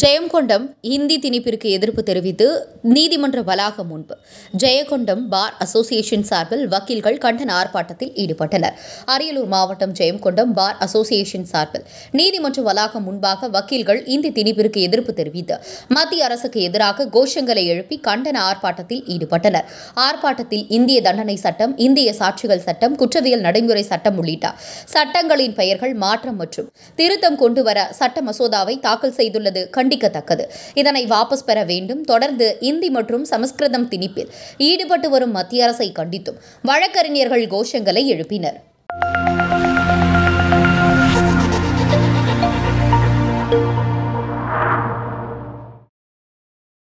ஜெயங்கொண்டம் இந்தி திணிப்பிற்கு எதிர்ப்பு தெரிவித்து நீதிமன்ற வளாகம் முன்பு ஜெயங்கொண்டம் பார் அசோசியேஷன் சார்பில் வக்கீல்கள் கண்டன ஆர்ப்பாட்டத்தில் ஈடுபட்டனர் அரியலூர் மாவட்டம் ஜெயங்கொண்டம் பார் அசோசியேஷன் சார்பில் நீதிமன்ற வளாகம் முன்பாக வக்கீல்கள் இந்தி திணிப்பிற்கு எதிர்ப்பு தெரிவித்து மத்திய அரசுக்கு எதிராக கோஷங்களை எழுப்பி கண்டன ஆர்ப்பாட்டத்தில் ஈடுபட்டனர் ஆர்ப்பாட்டத்தில் இந்திய தண்டனை சட்டம் இந்திய சாட்சிகள் சட்டம் குற்றவியல் நடைமுறை சட்டம் உள்ளிட்ட சட்டங்களின் பெயர்கள் மாற்றம் மற்றும் திருத்தம் கொண்டுவர சட்ட மசோதாவை தாக்கல் செய்துள்ளது கண்டிக்கத்தக்கது இதனை வாபஸ் பெற வேண்டும் தொடர்ந்து இந்தி மற்றும் சமஸ்கிருதம் திணிப்பில் ஈடுபட்டு வரும் மத்திய அரசை கண்டித்தும் வழக்கறிஞர்கள் கோஷங்களை எழுப்பினர்